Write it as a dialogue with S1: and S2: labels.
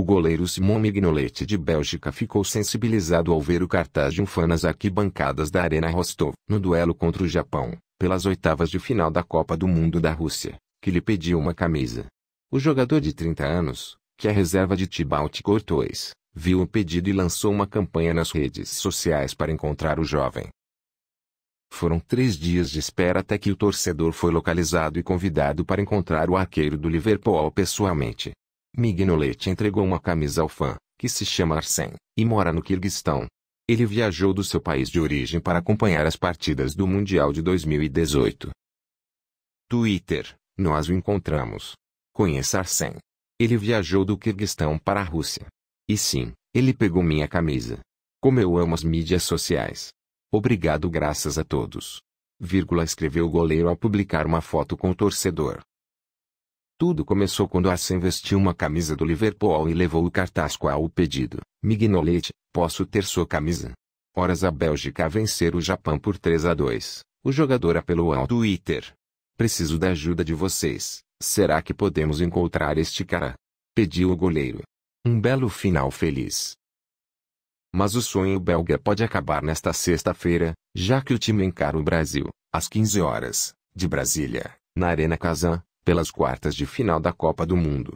S1: O goleiro Simon Mignoletti de Bélgica ficou sensibilizado ao ver o cartaz de um fã nas arquibancadas da Arena Rostov, no duelo contra o Japão, pelas oitavas de final da Copa do Mundo da Rússia, que lhe pediu uma camisa. O jogador de 30 anos, que é reserva de Tibalt Courtois, viu o pedido e lançou uma campanha nas redes sociais para encontrar o jovem. Foram três dias de espera até que o torcedor foi localizado e convidado para encontrar o arqueiro do Liverpool pessoalmente. Mignolet entregou uma camisa ao fã, que se chama Arsen, e mora no Kirguistão. Ele viajou do seu país de origem para acompanhar as partidas do Mundial de 2018. Twitter. Nós o encontramos. Conheça Arsen. Ele viajou do Kirguistão para a Rússia. E sim, ele pegou minha camisa. Como eu amo as mídias sociais. Obrigado graças a todos. Vírgula escreveu o goleiro ao publicar uma foto com o torcedor. Tudo começou quando Arsene vestiu uma camisa do Liverpool e levou o cartaz qual o pedido. Mignolet, posso ter sua camisa? Horas a Bélgica a vencer o Japão por 3 a 2. O jogador apelou ao Twitter. Preciso da ajuda de vocês. Será que podemos encontrar este cara? Pediu o goleiro. Um belo final feliz. Mas o sonho belga pode acabar nesta sexta-feira, já que o time encara o Brasil, às 15 horas, de Brasília, na Arena Kazan, pelas quartas de final da Copa do Mundo.